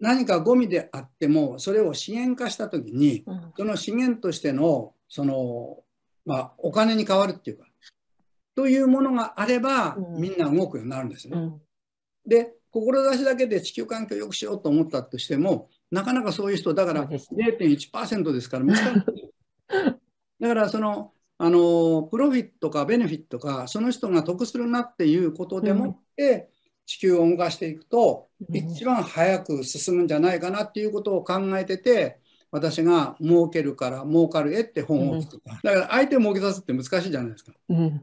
何かゴミであってもそれを資源化した時に、その資源としてのその、まあ、お金に変わるっていうかというものがあれば、みんな動くようになるんですね。うん、で志だけで地球環境を良くしようと思ったとしてもなかなかそういう人だから0.1%ですから難しい。だからそ のあのプロフィットかベネフィットかその人が得するなっていうことでもって、地球を動かしていくと、一番早く進むんじゃないかなっていうことを考えてて、私が儲けるから儲かる絵って本を作った。だから相手を儲けさすって難しいじゃないですか。うん。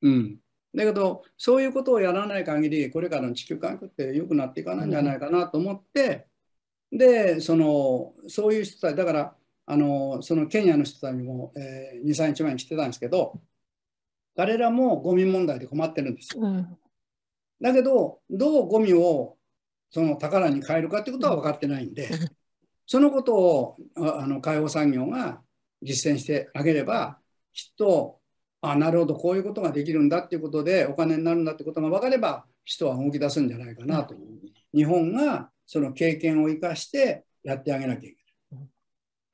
うん。だけど、そういうことをやらない限り、これからの地球環境って良くなっていかないんじゃないかなと思って、うん、で、その、そういう人たち、だから、あの、そのケニアの人たちも、えー、2、3日前に来てたんですけど、彼らもゴミ問題で困ってるんですよ。うんだけど、どうゴミをその宝に変えるかってことは分かってないんで、そのことをあの海洋産業が実践してあげれば、きっと、あなるほど、こういうことができるんだっていうことで、お金になるんだってことが分かれば、人は動き出すんじゃないかなと日本がその経験を生かしてやってあげなきゃいけない。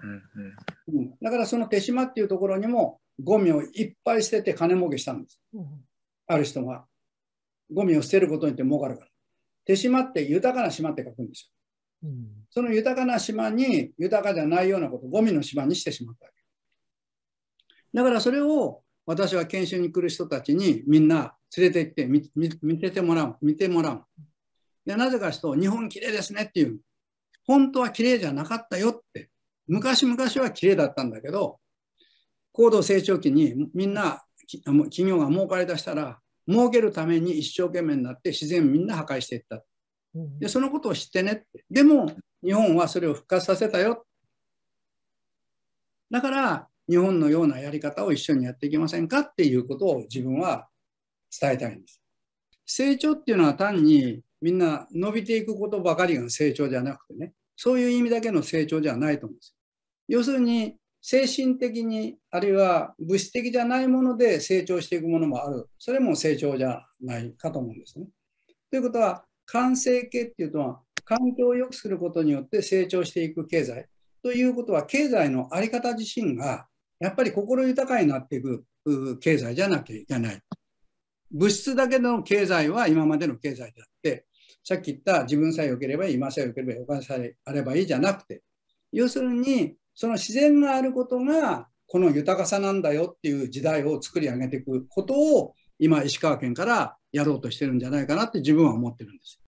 うん、うん、だからその手島っていうところにもゴミをいっぱい捨てて金儲けしたんです、ある人が。ゴミを捨てることによって儲かるから。手島って豊かな島って書くんですよ。うん、その豊かな島に豊かじゃないようなことゴミの島にしてしまったわけ。だからそれを私は研修に来る人たちにみんな連れて行って見見ててもらう見てもらう。でなぜかしと日本綺麗ですねっていう本当は綺麗じゃなかったよって昔々は綺麗だったんだけど高度成長期にみんな企業が儲かりだしたら儲けるために一生懸命になって自然みんな破壊していった。でそのことを知ってねって。でも日本はそれを復活させたよ。だから日本のようなやり方を一緒にやっていきませんかっていうことを自分は伝えたいんです。成長っていうのは単にみんな伸びていくことばかりが成長じゃなくてね、そういう意味だけの成長じゃないと思うんです。要するに精神的にあるいは物質的じゃないもので成長していくものもあるそれも成長じゃないかと思うんですね。ということは完成形っていうのは環境を良くすることによって成長していく経済ということは経済の在り方自身がやっぱり心豊かになっていく経済じゃなきゃいけない。物質だけの経済は今までの経済であってさっき言った自分さえ良ければいい今さえ良ければお金さえあればいいじゃなくて要するにその自然があることがこの豊かさなんだよっていう時代を作り上げていくことを今石川県からやろうとしてるんじゃないかなって自分は思ってるんです。